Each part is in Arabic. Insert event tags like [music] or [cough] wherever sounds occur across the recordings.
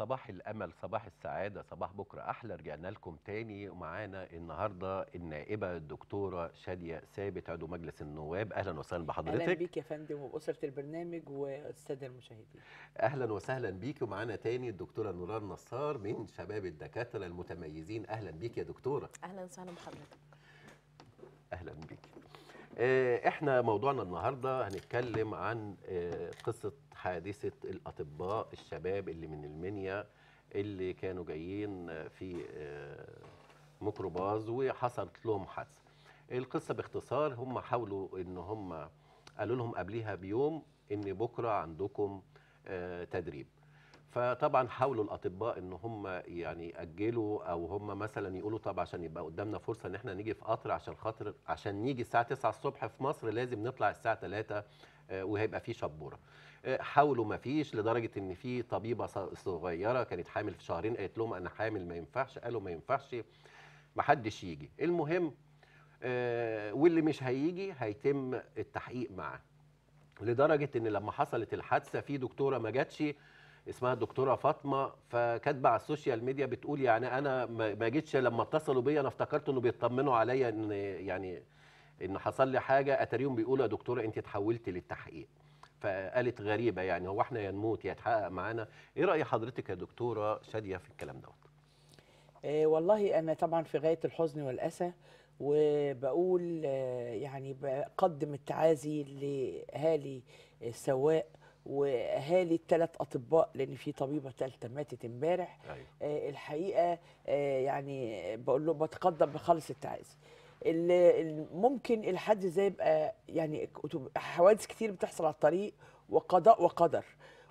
صباح الامل صباح السعاده صباح بكره احلى رجعنا لكم تاني ومعانا النهارده النائبه الدكتوره شاديه ثابت عضو مجلس النواب اهلا وسهلا بحضرتك اهلا بيك يا فندم واسره البرنامج والساده المشاهدين اهلا وسهلا بيك ومعانا تاني الدكتوره نوران نصار من شباب الدكاتره المتميزين اهلا بيك يا دكتوره اهلا وسهلا بحضرتك اهلا بيك آه، احنا موضوعنا النهارده هنتكلم عن آه، قصه حادثه الاطباء الشباب اللي من المنيا اللي كانوا جايين في آه، ميكروباز وحصلت لهم حادثه القصه باختصار هم حاولوا ان هم قالوا لهم قبليها بيوم ان بكره عندكم آه، تدريب فطبعا حاولوا الاطباء ان هم يعني ياجلوا او هم مثلا يقولوا طب عشان يبقى قدامنا فرصه ان احنا نيجي في قطر عشان خاطر عشان نيجي الساعه 9 الصبح في مصر لازم نطلع الساعه 3 آه، وهيبقى في شبوره حاولوا ما فيش لدرجه ان في طبيبه صغيره كانت حامل في شهرين قالت لهم انا حامل ما ينفعش قالوا ما ينفعش ما حدش يجي المهم آه، واللي مش هيجي هيتم التحقيق معاه لدرجه ان لما حصلت الحادثه في دكتوره ما جاتش اسمها الدكتوره فاطمه فكاتبه على السوشيال ميديا بتقول يعني انا ما جيتش لما اتصلوا بيا انا افتكرت انه بيطمنوا عليا ان يعني ان حصل لي حاجه اتاريهم بيقولوا يا دكتوره انت اتحولتي للتحقيق فقالت غريبه يعني هو احنا يا نموت يا يتحقق معانا ايه راي حضرتك يا دكتوره شاديه في الكلام دوت إيه والله انا طبعا في غايه الحزن والاسى وبقول آه، يعني بقدم التعازي لاهالي السواق واهالي الثلاث اطباء لان في طبيبه ثالثه ماتت امبارح أيوه. آه الحقيقه آه يعني بقول له بتقدم بخالص التعازي اللي ممكن الحد زي يبقى يعني حوادث كتير بتحصل على الطريق وقضاء وقدر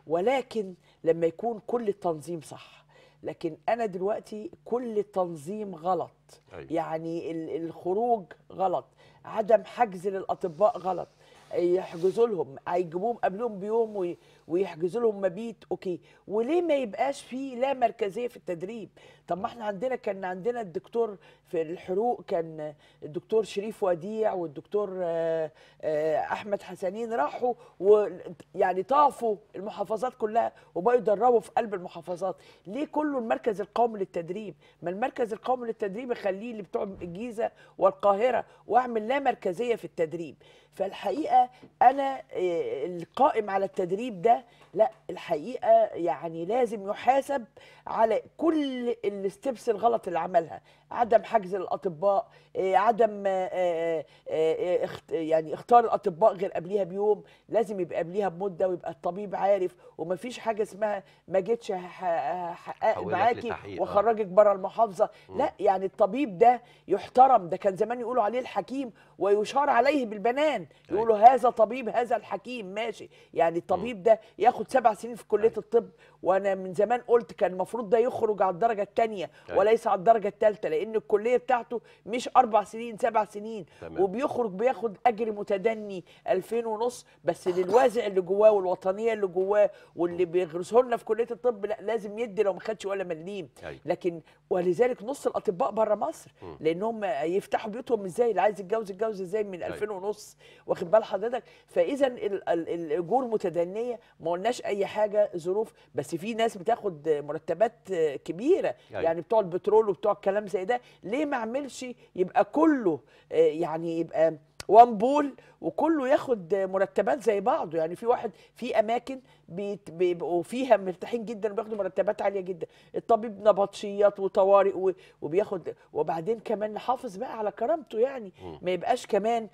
ولكن لما يكون كل التنظيم صح لكن انا دلوقتي كل التنظيم غلط أيوة. يعني الخروج غلط عدم حجز للاطباء غلط يحجزوا لهم هيجيبوهم قبلهم بيوم ويحجزوا لهم مبيت اوكي وليه ما يبقاش في لا مركزيه في التدريب طب ما احنا عندنا كان عندنا الدكتور في الحروق كان الدكتور شريف وديع والدكتور آه، آه، احمد حسنين راحوا ويعني طافوا المحافظات كلها وبقوا يدربوا في قلب المحافظات ليه كله المركز القومي للتدريب ما المركز القومي للتدريب يخليه اللي بتوع الجيزه والقاهره واعمل لا مركزيه في التدريب فالحقيقه انا آه، القائم على التدريب ده لا الحقيقه يعني لازم يحاسب على كل الستبس الغلط اللي عملها عدم حجز الاطباء آه، عدم آه، آه، يعني اختار الاطباء غير قبليها بيوم لازم يبقى قبليها بمده ويبقى الطبيب عارف ومفيش حاجه اسمها ما جيتش هحقق معاكي واخرجك بره المحافظه لا يعني الطبيب ده يحترم ده كان زمان يقولوا عليه الحكيم ويشار عليه بالبنان أيوة. يقولوا هذا طبيب هذا الحكيم ماشي يعني الطبيب ده ياخد سبع سنين في كليه أيوة. الطب وانا من زمان قلت كان المفروض ده يخرج على الدرجه الثانيه أيوة. وليس على الدرجه الثالثه لان الكليه بتاعته مش اربع سنين سبع سنين تمام. وبيخرج بياخد اجر متدني 2000 ونص بس للوازع اللي جواه والوطنيه اللي جواه واللي بيغرسه لنا في كليه الطب لا لازم يدي لو ما خدش ولا مليم أيوة. لكن ولذلك نص الاطباء بره مصر لانهم يفتحوا بيوتهم ازاي اللي عايز يتجوز يتجوز ازاي من 2000 أيوة. ونص واخد بال حضرتك فاذا الاجور متدنيه ما قلناش اي حاجه ظروف بس في ناس بتاخد مرتبات كبيره أيوة. يعني بتوع البترول وبتوع الكلام زي ده ليه ما اعملش يبقى كله آه، يعني يبقى وان بول وكله ياخد مرتبات زي بعضه يعني في واحد في اماكن بيبقوا فيها مرتاحين جدا وبياخدوا مرتبات عاليه جدا الطبيب نبطشيات وطوارئ وبياخد وبعدين كمان نحافظ بقى على كرامته يعني ما يبقاش كمان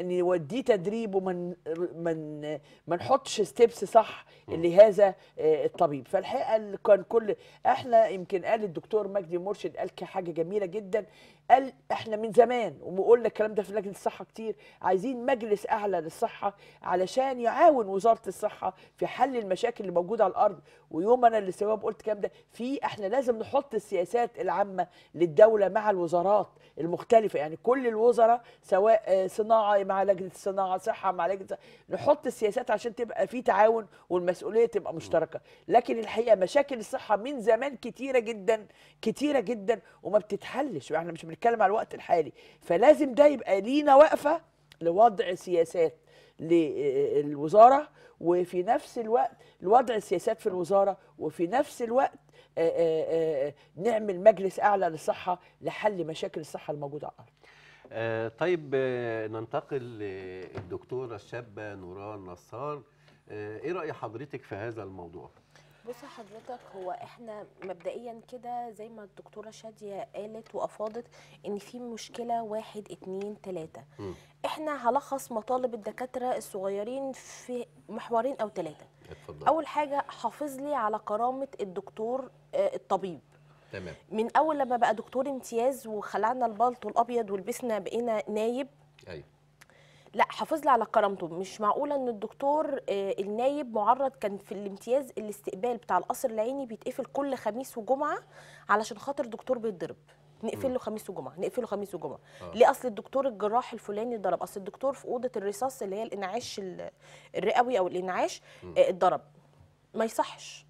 ان يوديه تدريب ومن من ما نحطش ستيبس صح لهذا آه، الطبيب فالحقيقه كان كل احنا يمكن قال الدكتور مجدي مرشد قال حاجه جميله جدا قال احنا من زمان وقلنا الكلام ده في لجنه الصحه كتير عايزين مجلس اعلى للصحه علشان يعاون وزاره الصحه في حل المشاكل اللي موجوده على الارض ويوم انا اللي سبب قلت الكلام ده في احنا لازم نحط السياسات العامه للدوله مع الوزارات المختلفه يعني كل الوزراء سواء آه، صناعه والله مع لجنه الصناعه صحه مع لجنه نحط السياسات عشان تبقى في تعاون والمسؤوليه تبقى مشتركه لكن الحقيقه مشاكل الصحه من زمان كتيره جدا كتيره جدا وما بتتحلش احنا مش بنتكلم على الوقت الحالي فلازم ده يبقى لينا وقفه لوضع سياسات للوزاره وفي نفس الوقت الوضع السياسات في الوزاره وفي نفس الوقت آآ آآ نعمل مجلس اعلى للصحه لحل مشاكل الصحه الموجوده على الارض آه طيب آه، ننتقل للدكتوره الشابه نوران نصار آه ايه راي حضرتك في هذا الموضوع بص حضرتك هو احنا مبدئيا كده زي ما الدكتوره شاديه قالت وافاضت ان في مشكله واحد اتنين تلاته م. احنا هلخص مطالب الدكاتره الصغيرين في محورين او تلاته اتفضل. اول حاجه حافظ لي على كرامه الدكتور آه، الطبيب تمام من اول لما بقى دكتور امتياز وخلعنا البلطو الابيض ولبسنا بقينا نايب ايوه لا حافظ لي على كرامته مش معقوله ان الدكتور آه، النايب معرض كان في الامتياز الاستقبال بتاع القصر العيني بيتقفل كل خميس وجمعه علشان خاطر دكتور بيتضرب نقفل له خميس وجمعه نقفله خميس وجمعه آه. ليه اصل الدكتور الجراح الفلاني اتضرب اصل الدكتور في اوضه الرصاص اللي هي الانعاش الرئوي او الانعاش آه، اتضرب ما يصحش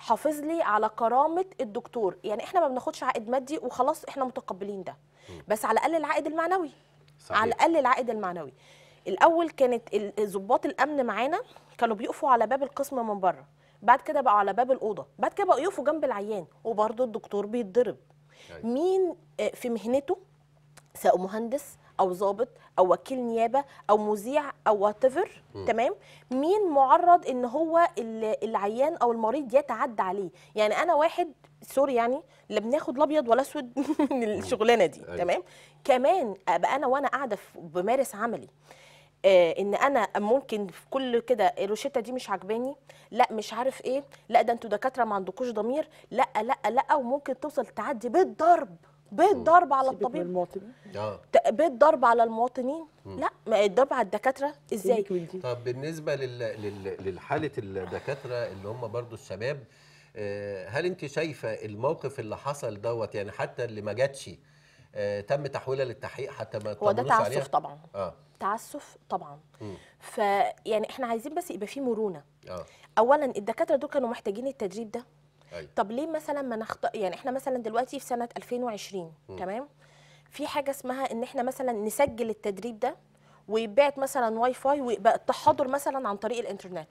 حافظ لي على كرامه الدكتور يعني احنا ما بناخدش عائد مادي وخلاص احنا متقبلين ده بس على الاقل العائد المعنوي صحيح. على الاقل العائد المعنوي الاول كانت ظباط الامن معانا كانوا بيقفوا على باب القسم من بره بعد كده بقوا على باب الاوضه بعد كده بقوا يقفوا جنب العيان وبرده الدكتور بيتضرب أيوة. مين آه، في مهنته سواء مهندس او ضابط او وكيل نيابه او مذيع او وات تمام مين معرض ان هو العيان او المريض يتعدى عليه يعني انا واحد سوري يعني لا بناخد لا ابيض ولا اسود [laughs] من الشغلانه دي أيوة. تمام كمان ابقى انا وانا قاعده بمارس عملي آه ان انا ممكن في كل كده الروشته دي مش عجباني لا مش عارف ايه لا ده انتوا دكاتره ما عندكوش ضمير لا لا لا وممكن توصل تعدي بالضرب بيت ضرب على الطبيب المواطنين آه. بيت ضرب على المواطنين لا ما الضرب على الدكاتره ازاي طب بالنسبه لل... لحاله الدكاتره اللي هم برضو الشباب آه، هل انت شايفه الموقف اللي حصل دوت يعني حتى اللي ما جاتش آه، تم تحويلها للتحقيق حتى ما هو ده تعسف عليها؟ طبعا آه. تعسف طبعا فيعني احنا عايزين بس يبقى في مرونه آه. اولا الدكاتره دول كانوا محتاجين التدريب ده أيوة. طب ليه مثلا ما نخط يعني احنا مثلا دلوقتي في سنه 2020 م. تمام في حاجه اسمها ان احنا مثلا نسجل التدريب ده ويبعت مثلا واي فاي ويبقى التحاضر مثلا عن طريق الانترنت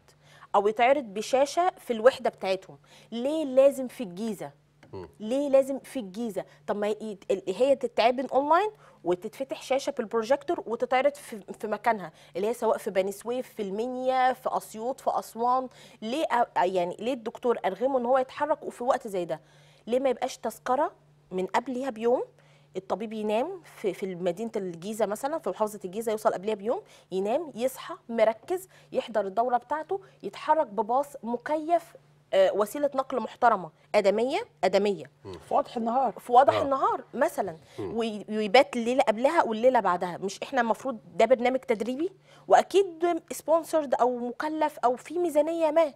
او يتعرض بشاشه في الوحده بتاعتهم ليه لازم في الجيزه ليه لازم في الجيزه طب ما هي تتعبن اونلاين وتتفتح شاشه بالبروجيكتور وتتعرض في, في مكانها اللي هي سواء في بني سويف في المنيا في اسيوط في اسوان ليه يعني ليه الدكتور ارغمه ان هو يتحرك وفي وقت زي ده ليه ما يبقاش تذكره من قبلها بيوم الطبيب ينام في في مدينه الجيزه مثلا في محافظه الجيزه يوصل قبلها بيوم ينام يصحى مركز يحضر الدوره بتاعته يتحرك بباص مكيف آه، وسيله نقل محترمه ادميه ادميه في وضح النهار في وضح آه. النهار مثلا ويبات الليله قبلها والليله بعدها مش احنا المفروض ده برنامج تدريبي واكيد سبونسرد او مكلف او في ميزانيه ما م.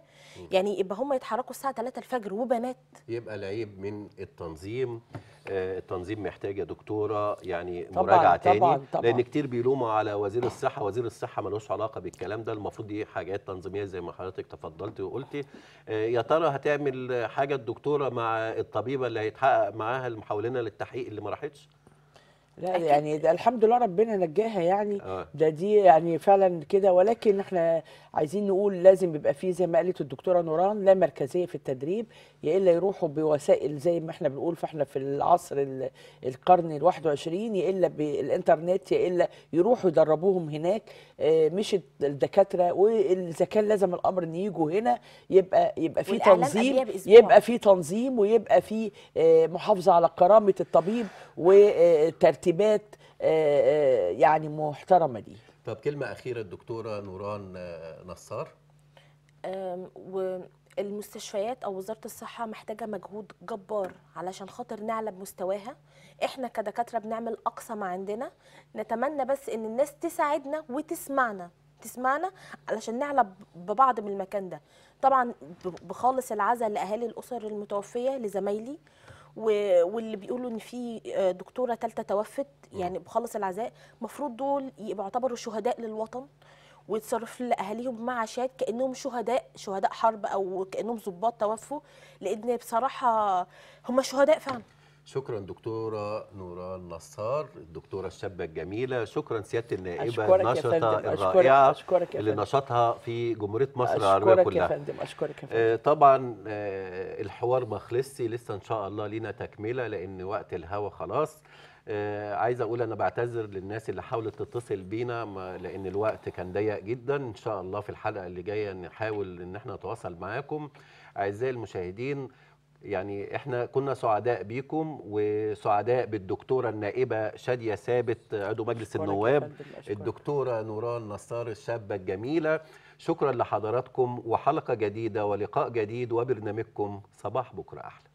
يعني يبقى هم يتحركوا الساعه 3 الفجر وبنات يبقى العيب من التنظيم آه، التنظيم محتاج يا دكتوره يعني طبعًا مراجعه تاني طبعًا طبعًا لان كتير بيلوموا على وزير الصحه وزير الصحه ملوش علاقه بالكلام ده المفروض دي حاجات تنظيميه زي ما حضرتك تفضلتي وقلتي آه، ترى هتعمل حاجه الدكتوره مع الطبيبه اللي هيتحقق معاها المحاولين للتحقيق اللي ما راحتش لا أكيد. يعني ده الحمد لله ربنا نجاها يعني آه. ده دي يعني فعلا كده ولكن احنا عايزين نقول لازم يبقى فيه زي ما قالت الدكتوره نوران لا مركزيه في التدريب يا الا يروحوا بوسائل زي ما احنا بنقول فاحنا في العصر القرن ال21 يا الا بالانترنت يا الا يروحوا يدربوهم هناك آه، مش الدكاتره واذا كان لازم الامر ان يجوا هنا يبقى يبقى في تنظيم يبقى في تنظيم ويبقى في آه، محافظه على كرامه الطبيب وترتيب ترتيبات آه، آه، يعني محترمه دي طب كلمه اخيره الدكتوره نوران آه، نصار والمستشفيات او وزاره الصحه محتاجه مجهود جبار علشان خاطر نعلى بمستواها احنا كدكاتره بنعمل اقصى ما عندنا نتمنى بس ان الناس تساعدنا وتسمعنا تسمعنا علشان نعلى ببعض من المكان ده طبعا بخالص العزاء لاهالي الاسر المتوفيه لزمايلي واللي بيقولوا ان في آه، دكتوره ثالثه توفت يعني بخلص العزاء المفروض دول يبقوا يعتبروا شهداء للوطن ويتصرف لاهاليهم معاشات كانهم شهداء شهداء حرب او كانهم ضباط توفوا لان بصراحه هم شهداء فعلا شكرا دكتوره نوران نصار الدكتوره الشابه الجميله شكرا سياده النائبه النشطه الرائعه أشكرك أشكرك اللي نشطها في جمهوريه مصر العربيه كلها اشكرك يا فندم اشكرك يا آه، فندم طبعا آه، الحوار ما خلصش لسه ان شاء الله لينا تكمله لان وقت الهوا خلاص آه، عايز اقول انا بعتذر للناس اللي حاولت تتصل بينا لان الوقت كان ضيق جدا ان شاء الله في الحلقه اللي جايه نحاول ان احنا نتواصل معاكم اعزائي المشاهدين يعني احنا كنا سعداء بيكم وسعداء بالدكتوره النائبه شاديه ثابت عضو مجلس النواب الدكتوره نوران نصار الشابه الجميله شكرا لحضراتكم وحلقه جديده ولقاء جديد وبرنامجكم صباح بكره احلى